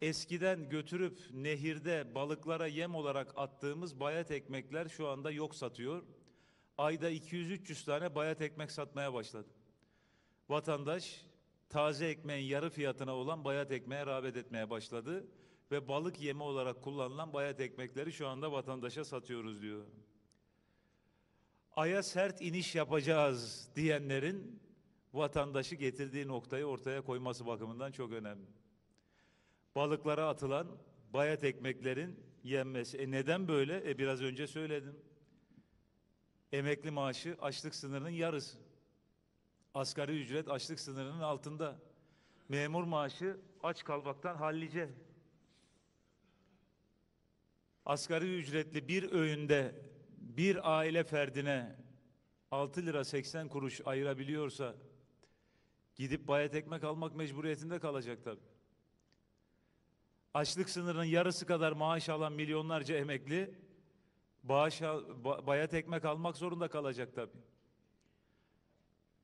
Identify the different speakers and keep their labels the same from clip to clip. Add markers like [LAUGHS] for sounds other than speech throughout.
Speaker 1: Eskiden götürüp nehirde balıklara yem olarak attığımız bayat ekmekler şu anda yok satıyor. Ayda 200-300 tane bayat ekmek satmaya başladı. Vatandaş taze ekmeğin yarı fiyatına olan bayat ekmeğe rağbet etmeye başladı ve balık yemi olarak kullanılan bayat ekmekleri şu anda vatandaşa satıyoruz diyor. Aya sert iniş yapacağız diyenlerin vatandaşı getirdiği noktayı ortaya koyması bakımından çok önemli balıklara atılan bayat ekmeklerin yenmesi. E neden böyle? E biraz önce söyledim. Emekli maaşı açlık sınırının yarısı. Asgari ücret açlık sınırının altında. Memur maaşı aç kalmaktan hallice. Asgari ücretli bir öğünde bir aile ferdine 6 lira 80 kuruş ayırabiliyorsa gidip bayat ekmek almak mecburiyetinde kalacak tabii açlık sınırının yarısı kadar maaş alan milyonlarca emekli bağış, bayat ekmek almak zorunda kalacak tabii.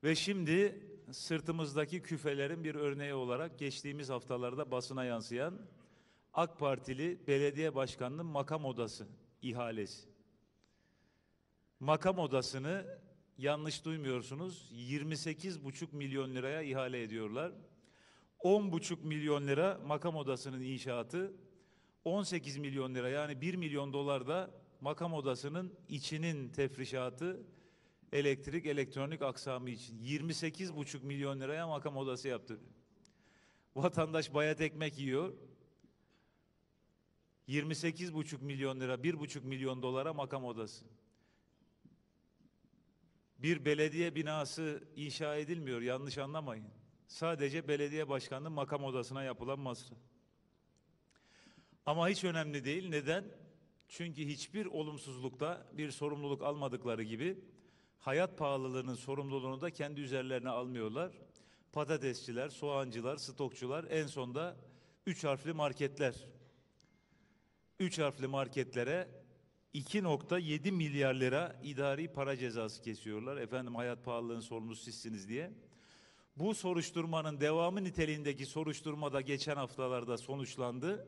Speaker 1: Ve şimdi sırtımızdaki küfelerin bir örneği olarak geçtiğimiz haftalarda basına yansıyan AK Partili belediye başkanının makam odası ihalesi. Makam odasını yanlış duymuyorsunuz 28,5 milyon liraya ihale ediyorlar. 10,5 milyon lira makam odasının inşaatı, 18 milyon lira yani 1 milyon dolar da makam odasının içinin tefrişatı, elektrik, elektronik aksamı için 28,5 milyon liraya makam odası yaptı. Vatandaş bayat ekmek yiyor. 28,5 milyon lira, 1,5 milyon dolara makam odası. Bir belediye binası inşa edilmiyor yanlış anlamayın. Sadece belediye başkanının makam odasına yapılan masraf. Ama hiç önemli değil. Neden? Çünkü hiçbir olumsuzlukta bir sorumluluk almadıkları gibi hayat pahalılığının sorumluluğunu da kendi üzerlerine almıyorlar. Patatesçiler, soğancılar, stokçular, en sonda üç harfli marketler. Üç harfli marketlere 2.7 milyar lira idari para cezası kesiyorlar. Efendim hayat pahalılığının sorumlusu sizsiniz diye. Bu soruşturmanın devamı niteliğindeki soruşturmada geçen haftalarda sonuçlandı.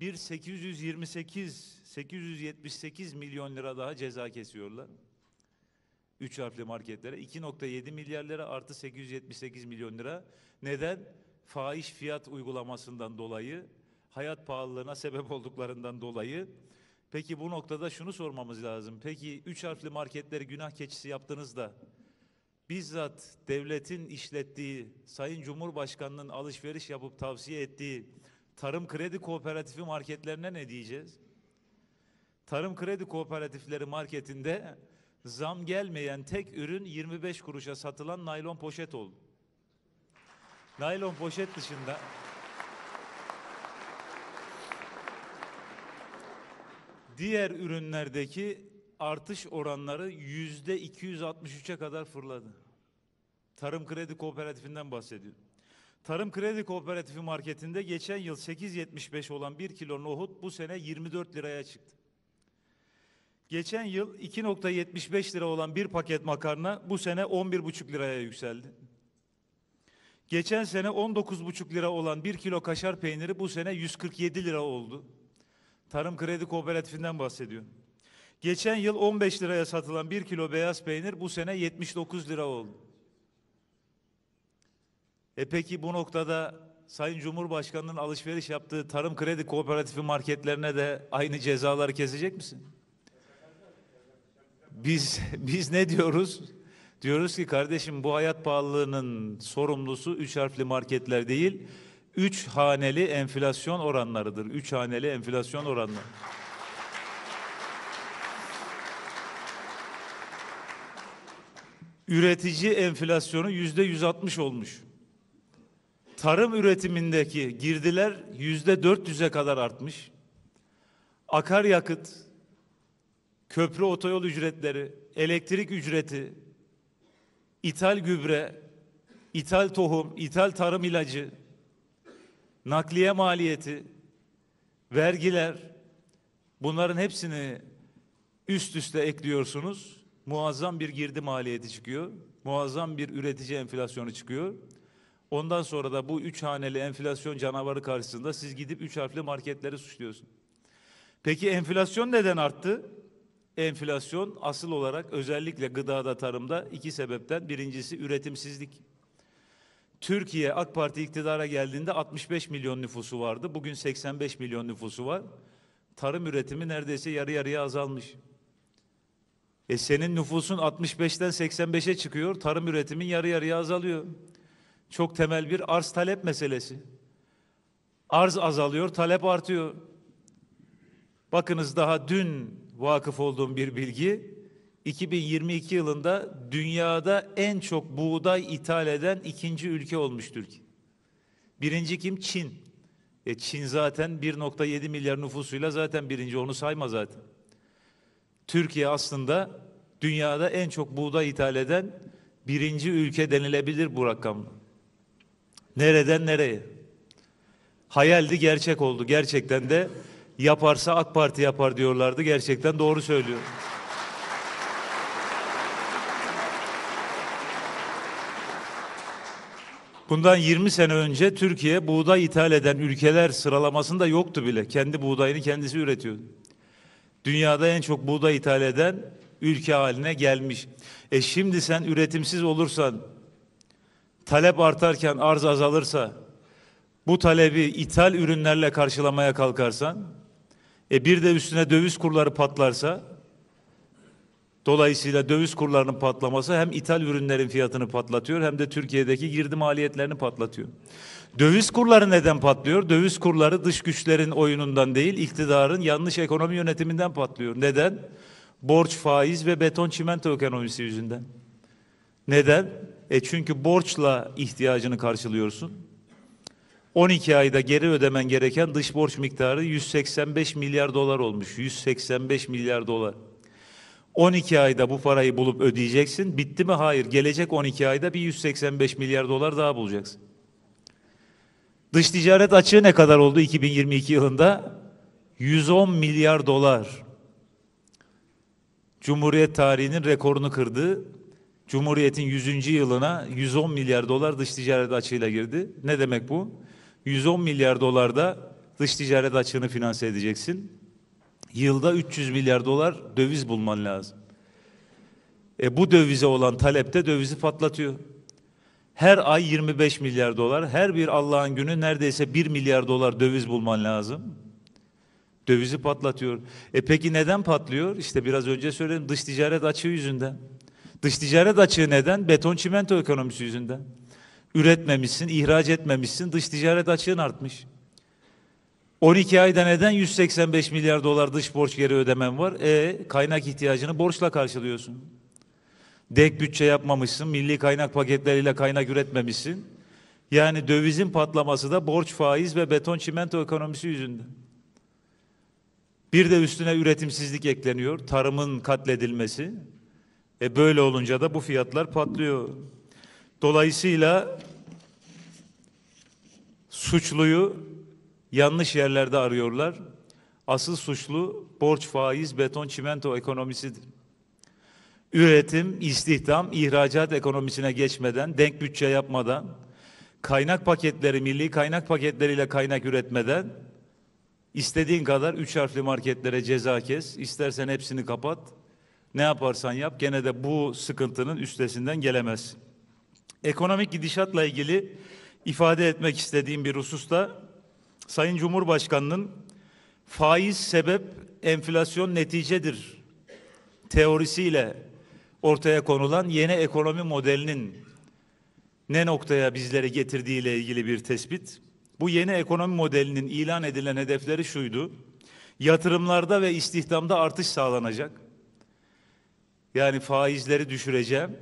Speaker 1: Bir 828 878 milyon lira daha ceza kesiyorlar. Üç harfli marketlere 2.7 milyar lira artı 878 milyon lira. Neden? Fahiş fiyat uygulamasından dolayı, hayat pahalılığına sebep olduklarından dolayı. Peki bu noktada şunu sormamız lazım. Peki üç harfli marketleri günah keçisi yaptınız da bizzat devletin işlettiği, Sayın Cumhurbaşkanı'nın alışveriş yapıp tavsiye ettiği tarım kredi kooperatifi marketlerine ne diyeceğiz? Tarım kredi kooperatifleri marketinde zam gelmeyen tek ürün 25 kuruşa satılan naylon poşet oldu. Naylon poşet dışında diğer ürünlerdeki artış oranları yüzde 263'e kadar fırladı. Tarım Kredi Kooperatifinden bahsediyorum. Tarım Kredi Kooperatifi marketinde geçen yıl 8.75 olan 1 kilo nohut bu sene 24 liraya çıktı. Geçen yıl 2.75 lira olan bir paket makarna bu sene 11.5 liraya yükseldi. Geçen sene 19,5 lira olan 1 kilo kaşar peyniri bu sene 147 lira oldu. Tarım Kredi Kooperatifinden bahsediyorum. Geçen yıl 15 liraya satılan 1 kilo beyaz peynir bu sene 79 lira oldu. E peki bu noktada Sayın Cumhurbaşkanı'nın alışveriş yaptığı tarım kredi kooperatifi marketlerine de aynı cezaları kesecek misin? Biz [LAUGHS] biz ne diyoruz? Diyoruz ki kardeşim bu hayat pahalılığının sorumlusu üç harfli marketler değil, üç haneli enflasyon oranlarıdır. Üç haneli enflasyon oranları. üretici enflasyonu yüzde 160 olmuş. Tarım üretimindeki girdiler yüzde 400'e kadar artmış. Akaryakıt, köprü otoyol ücretleri, elektrik ücreti, ithal gübre, ithal tohum, ithal tarım ilacı, nakliye maliyeti, vergiler bunların hepsini üst üste ekliyorsunuz muazzam bir girdi maliyeti çıkıyor. Muazzam bir üretici enflasyonu çıkıyor. Ondan sonra da bu üç haneli enflasyon canavarı karşısında siz gidip üç harfli marketleri suçluyorsun. Peki enflasyon neden arttı? Enflasyon asıl olarak özellikle gıdada, tarımda iki sebepten birincisi üretimsizlik. Türkiye AK Parti iktidara geldiğinde 65 milyon nüfusu vardı. Bugün 85 milyon nüfusu var. Tarım üretimi neredeyse yarı yarıya azalmış. E senin nüfusun 65'ten 85'e çıkıyor, tarım üretimin yarı yarıya azalıyor. Çok temel bir arz talep meselesi. Arz azalıyor, talep artıyor. Bakınız daha dün vakıf olduğum bir bilgi. 2022 yılında dünyada en çok buğday ithal eden ikinci ülke olmuş Türkiye. Birinci kim? Çin. E Çin zaten 1.7 milyar nüfusuyla zaten birinci onu sayma zaten. Türkiye aslında dünyada en çok buğday ithal eden birinci ülke denilebilir bu rakam. Nereden nereye? Hayaldi gerçek oldu. Gerçekten de yaparsa AK Parti yapar diyorlardı. Gerçekten doğru söylüyor. Bundan 20 sene önce Türkiye buğday ithal eden ülkeler sıralamasında yoktu bile. Kendi buğdayını kendisi üretiyordu dünyada en çok buğday ithal eden ülke haline gelmiş. E şimdi sen üretimsiz olursan, talep artarken arz azalırsa, bu talebi ithal ürünlerle karşılamaya kalkarsan, e bir de üstüne döviz kurları patlarsa, Dolayısıyla döviz kurlarının patlaması hem ithal ürünlerin fiyatını patlatıyor hem de Türkiye'deki girdi maliyetlerini patlatıyor. Döviz kurları neden patlıyor? Döviz kurları dış güçlerin oyunundan değil, iktidarın yanlış ekonomi yönetiminden patlıyor. Neden? Borç, faiz ve beton çimento ekonomisi yüzünden. Neden? E çünkü borçla ihtiyacını karşılıyorsun. 12 ayda geri ödemen gereken dış borç miktarı 185 milyar dolar olmuş. 185 milyar dolar. 12 ayda bu parayı bulup ödeyeceksin. Bitti mi? Hayır. Gelecek 12 ayda bir 185 milyar dolar daha bulacaksın. Dış ticaret açığı ne kadar oldu 2022 yılında? 110 milyar dolar. Cumhuriyet tarihinin rekorunu kırdı. Cumhuriyet'in 100. yılına 110 milyar dolar dış ticaret açığıyla girdi. Ne demek bu? 110 milyar dolar da dış ticaret açığını finanse edeceksin. Yılda 300 milyar dolar döviz bulman lazım. E bu dövize olan talep de dövizi patlatıyor. Her ay 25 milyar dolar, her bir Allah'ın günü neredeyse 1 milyar dolar döviz bulman lazım. Dövizi patlatıyor. E peki neden patlıyor? İşte biraz önce söyledim dış ticaret açığı yüzünden. Dış ticaret açığı neden? Beton çimento ekonomisi yüzünden. Üretmemişsin, ihraç etmemişsin, dış ticaret açığın artmış. 12 ayda neden 185 milyar dolar dış borç geri ödemem var? E kaynak ihtiyacını borçla karşılıyorsun. Dek bütçe yapmamışsın, milli kaynak paketleriyle kaynak üretmemişsin. Yani dövizin patlaması da borç faiz ve beton çimento ekonomisi yüzünden. Bir de üstüne üretimsizlik ekleniyor, tarımın katledilmesi. E böyle olunca da bu fiyatlar patlıyor. Dolayısıyla suçluyu yanlış yerlerde arıyorlar. Asıl suçlu borç, faiz, beton, çimento ekonomisidir. Üretim, istihdam, ihracat ekonomisine geçmeden, denk bütçe yapmadan, kaynak paketleri, milli kaynak paketleriyle kaynak üretmeden istediğin kadar üç harfli marketlere ceza kes, istersen hepsini kapat, ne yaparsan yap gene de bu sıkıntının üstesinden gelemez. Ekonomik gidişatla ilgili ifade etmek istediğim bir hususta Sayın Cumhurbaşkanı'nın faiz sebep enflasyon neticedir teorisiyle ortaya konulan yeni ekonomi modelinin ne noktaya bizlere getirdiğiyle ilgili bir tespit. Bu yeni ekonomi modelinin ilan edilen hedefleri şuydu. Yatırımlarda ve istihdamda artış sağlanacak. Yani faizleri düşüreceğim.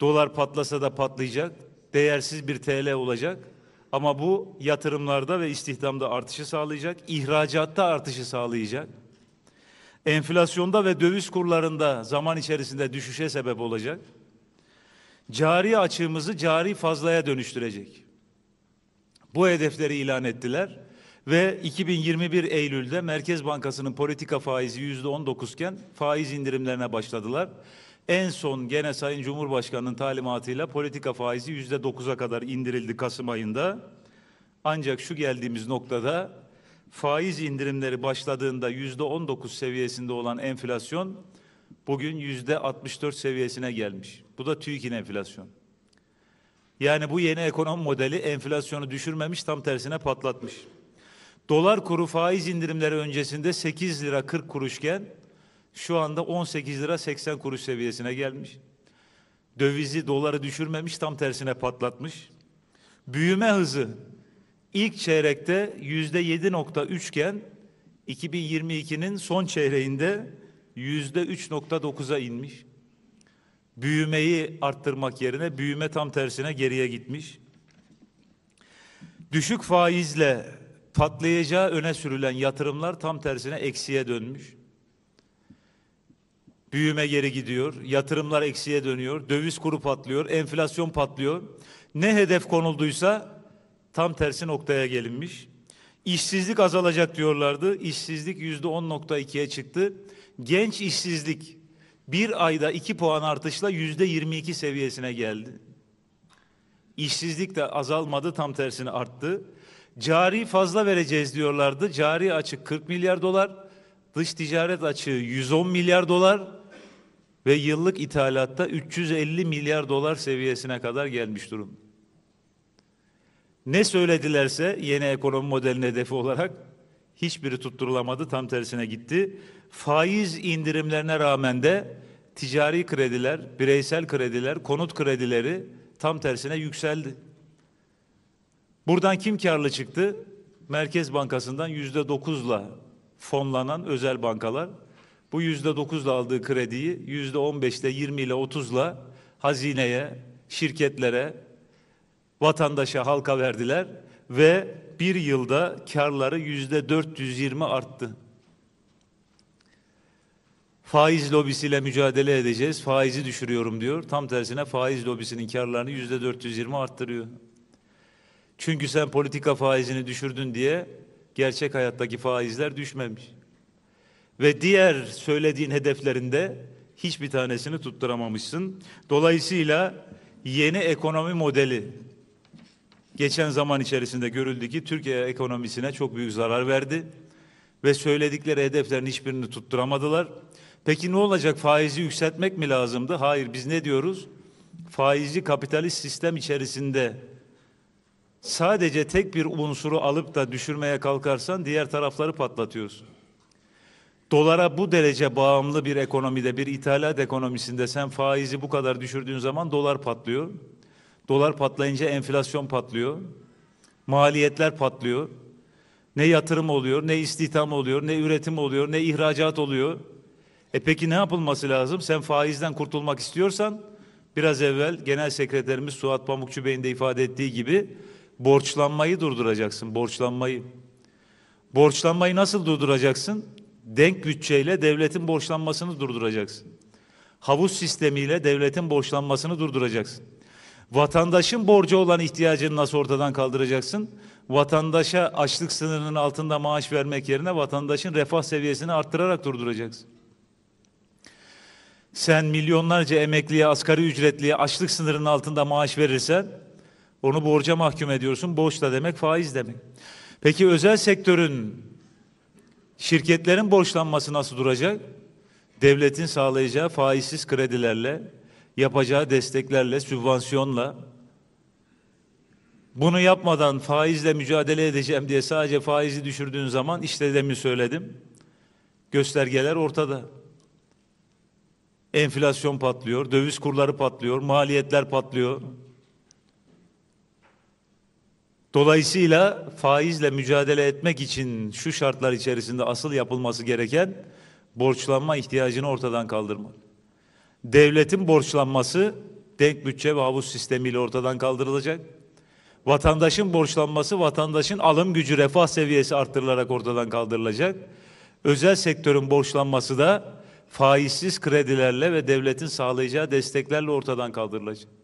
Speaker 1: Dolar patlasa da patlayacak. Değersiz bir TL olacak. Ama bu yatırımlarda ve istihdamda artışı sağlayacak, ihracatta artışı sağlayacak. Enflasyonda ve döviz kurlarında zaman içerisinde düşüşe sebep olacak. Cari açığımızı cari fazlaya dönüştürecek. Bu hedefleri ilan ettiler ve 2021 Eylül'de Merkez Bankası'nın politika faizi yüzde 19 iken faiz indirimlerine başladılar. En son gene Sayın Cumhurbaşkanı'nın talimatıyla politika faizi yüzde dokuza kadar indirildi Kasım ayında. Ancak şu geldiğimiz noktada faiz indirimleri başladığında yüzde on dokuz seviyesinde olan enflasyon bugün yüzde altmış dört seviyesine gelmiş. Bu da TÜİK'in enflasyonu. Yani bu yeni ekonomi modeli enflasyonu düşürmemiş tam tersine patlatmış. Dolar kuru faiz indirimleri öncesinde 8 lira 40 kuruşken şu anda 18 lira 80 kuruş seviyesine gelmiş. Dövizi, doları düşürmemiş, tam tersine patlatmış. Büyüme hızı ilk çeyrekte yüzde 7.3 iken 2022'nin son çeyreğinde yüzde 3.9'a inmiş. Büyümeyi arttırmak yerine büyüme tam tersine geriye gitmiş. Düşük faizle patlayacağı öne sürülen yatırımlar tam tersine eksiye dönmüş büyüme geri gidiyor, yatırımlar eksiye dönüyor, döviz kuru patlıyor, enflasyon patlıyor. Ne hedef konulduysa tam tersi noktaya gelinmiş. İşsizlik azalacak diyorlardı. İşsizlik yüzde 10.2'ye çıktı. Genç işsizlik bir ayda iki puan artışla yüzde 22 seviyesine geldi. İşsizlik de azalmadı tam tersine arttı. Cari fazla vereceğiz diyorlardı. Cari açık 40 milyar dolar. Dış ticaret açığı 110 milyar dolar ve yıllık ithalatta 350 milyar dolar seviyesine kadar gelmiş durum. Ne söyledilerse yeni ekonomi modelinin hedefi olarak hiçbiri tutturulamadı, tam tersine gitti. Faiz indirimlerine rağmen de ticari krediler, bireysel krediler, konut kredileri tam tersine yükseldi. Buradan kim karlı çıktı? Merkez Bankası'ndan yüzde dokuzla fonlanan özel bankalar bu yüzde dokuzla aldığı krediyi yüzde on beşle, yirmi ile otuzla hazineye, şirketlere, vatandaşa, halka verdiler ve bir yılda karları yüzde dört yüz yirmi arttı. Faiz lobisiyle mücadele edeceğiz, faizi düşürüyorum diyor. Tam tersine faiz lobisinin karlarını yüzde dört yüz yirmi arttırıyor. Çünkü sen politika faizini düşürdün diye gerçek hayattaki faizler düşmemiş ve diğer söylediğin hedeflerinde hiçbir tanesini tutturamamışsın. Dolayısıyla yeni ekonomi modeli geçen zaman içerisinde görüldü ki Türkiye ekonomisine çok büyük zarar verdi ve söyledikleri hedeflerin hiçbirini tutturamadılar. Peki ne olacak? Faizi yükseltmek mi lazımdı? Hayır, biz ne diyoruz? Faizi kapitalist sistem içerisinde sadece tek bir unsuru alıp da düşürmeye kalkarsan diğer tarafları patlatıyorsun dolara bu derece bağımlı bir ekonomide, bir ithalat ekonomisinde sen faizi bu kadar düşürdüğün zaman dolar patlıyor. Dolar patlayınca enflasyon patlıyor. Maliyetler patlıyor. Ne yatırım oluyor, ne istihdam oluyor, ne üretim oluyor, ne ihracat oluyor. E peki ne yapılması lazım? Sen faizden kurtulmak istiyorsan biraz evvel Genel Sekreterimiz Suat Pamukçu Bey'in de ifade ettiği gibi borçlanmayı durduracaksın, borçlanmayı. Borçlanmayı nasıl durduracaksın? denk bütçeyle devletin borçlanmasını durduracaksın. Havuz sistemiyle devletin borçlanmasını durduracaksın. Vatandaşın borcu olan ihtiyacını nasıl ortadan kaldıracaksın? Vatandaşa açlık sınırının altında maaş vermek yerine vatandaşın refah seviyesini arttırarak durduracaksın. Sen milyonlarca emekliye, asgari ücretliye açlık sınırının altında maaş verirsen onu borca mahkum ediyorsun. Borç da demek faiz demek. Peki özel sektörün Şirketlerin borçlanması nasıl duracak? Devletin sağlayacağı faizsiz kredilerle, yapacağı desteklerle, sübvansiyonla. Bunu yapmadan faizle mücadele edeceğim diye sadece faizi düşürdüğün zaman işte demin söyledim. Göstergeler ortada. Enflasyon patlıyor, döviz kurları patlıyor, maliyetler patlıyor. Dolayısıyla faizle mücadele etmek için şu şartlar içerisinde asıl yapılması gereken borçlanma ihtiyacını ortadan kaldırmak. Devletin borçlanması denk bütçe ve havuz sistemiyle ortadan kaldırılacak. Vatandaşın borçlanması vatandaşın alım gücü refah seviyesi arttırılarak ortadan kaldırılacak. Özel sektörün borçlanması da faizsiz kredilerle ve devletin sağlayacağı desteklerle ortadan kaldırılacak.